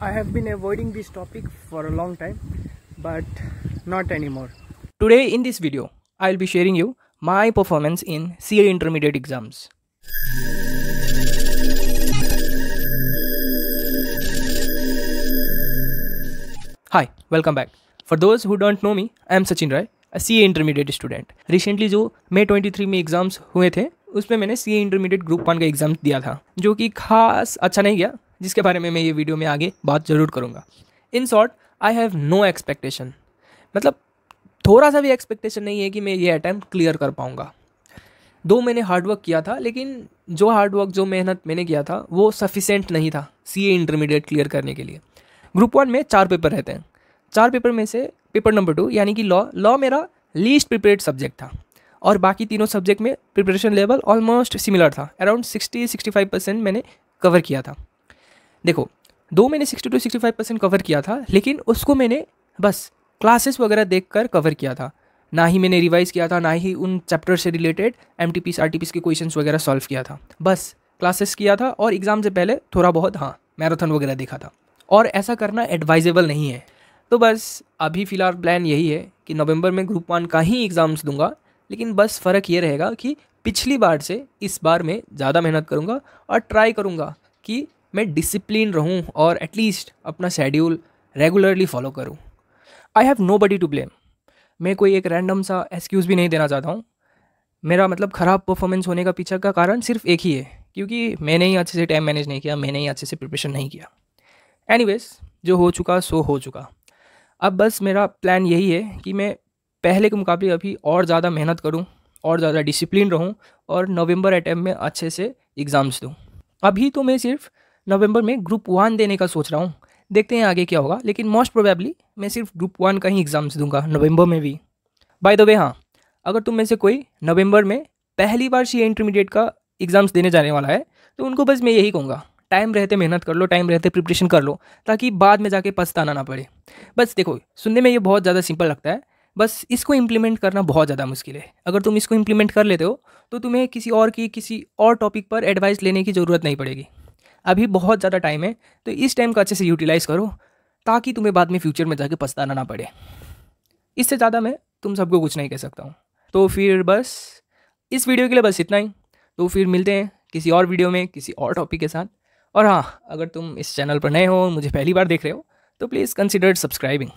I have been avoiding this topic for a long time, but not anymore. Today in this video, I'll be sharing you my performance in CA intermediate exams. Hi, welcome back. For those who don't know me, I am Sachin Rai, a CA intermediate student recently जो मई 23 में exams हुए थे उसमें मैंने C intermediate group one का exam दिया था जो कि खास अच्छा नहीं गया जिसके बारे में मैं ये वीडियो में आगे बात ज़रूर करूँगा in short I have no expectation मतलब थोड़ा सा भी एक्सपेक्टेशन नहीं है कि मैं ये अटैम्प्ट क्लियर कर पाऊँगा दो मैंने हार्डवर्क किया था लेकिन जो हार्डवर्क जो मेहनत मैंने किया था वो सफिशेंट नहीं था सी ए इंटरमीडिएट क्लियर करने के लिए ग्रुप वन में चार पेपर रहते हैं चार पेपर में से पेपर नंबर टू यानी कि लॉ लॉ मेरा लीस्ट प्रिपेयर्ड सब्जेक्ट था और बाकी तीनों सब्जेक्ट में प्रिपरेशन लेवल ऑलमोस्ट सिमिलर था around sixty sixty five percent मैंने कवर किया था देखो दो मैंने sixty two sixty five percent cover किया था लेकिन उसको मैंने बस क्लासेस वगैरह देख कर कवर किया था ना ही मैंने रिवाइज़ किया था ना ही उन चैप्टर से related M T P R T P के क्वेश्चन वगैरह सॉल्व किया था बस क्लासेस किया था और एग्ज़ाम से पहले थोड़ा बहुत हाँ मैराथन वगैरह देखा था और ऐसा करना एडवाइजेबल नहीं है तो बस अभी फ़िलहाल प्लान यही है कि नवंबर में ग्रुप वन का ही एग्ज़ाम्स दूंगा लेकिन बस फ़र्क ये रहेगा कि पिछली बार से इस बार मैं ज़्यादा मेहनत करूँगा और ट्राई करूँगा कि मैं डिसिप्लिन रहूँ और एटलीस्ट अपना शेड्यूल रेगुलरली फॉलो करूँ I have no buddy to blame मैं कोई एक रैंडम सा एक्सक्यूज़ भी नहीं देना चाहता हूँ मेरा मतलब ख़राब परफॉर्मेंस होने का पीछे का कारण सिर्फ एक ही है क्योंकि मैंने ही अच्छे से टाइम मैनेज नहीं किया मैंने ही अच्छे से प्रिपरेशन नहीं किया एनी जो हो चुका सो हो चुका अब बस मेरा प्लान यही है कि मैं पहले के मुकाबले अभी और ज़्यादा मेहनत करूँ और ज़्यादा डिसिप्लिन रहूँ और नवंबर अटैम्प में अच्छे से एग्ज़ाम्स दूँ अभी तो मैं सिर्फ नवंबर में ग्रुप वन देने का सोच रहा हूँ देखते हैं आगे क्या होगा लेकिन मोस्ट प्रोबेबली मैं सिर्फ ग्रुप वन का ही एग्ज़ाम्स दूंगा नवंबर में भी बाय द वे हाँ अगर तुम में से कोई नवंबर में पहली बार सी इंटरमीडिएट का एग्ज़ाम्स देने जाने वाला है तो उनको बस मैं यही कहूँगा टाइम रहते मेहनत कर लो टाइम रहते प्रिपरेशन कर लो ताकि बाद में जाके पछताना ना पड़े बस देखो सुनने में ये बहुत ज़्यादा सिंपल लगता है बस इसको इम्प्लीमेंट करना बहुत ज़्यादा मुश्किल है अगर तुम इसको इम्प्लीमेंट कर लेते हो तो तुम्हें किसी और की किसी और टॉपिक पर एडवाइस लेने की ज़रूरत नहीं पड़ेगी अभी बहुत ज़्यादा टाइम है तो इस टाइम को अच्छे से यूटिलाइज़ करो ताकि तुम्हें बाद में फ्यूचर में जाके पछताना ना पड़े इससे ज़्यादा मैं तुम सबको कुछ नहीं कह सकता हूँ तो फिर बस इस वीडियो के लिए बस इतना ही तो फिर मिलते हैं किसी और वीडियो में किसी और टॉपिक के साथ और हाँ अगर तुम इस चैनल पर नए हो मुझे पहली बार देख रहे हो तो प्लीज़ कंसिडर सब्सक्राइबिंग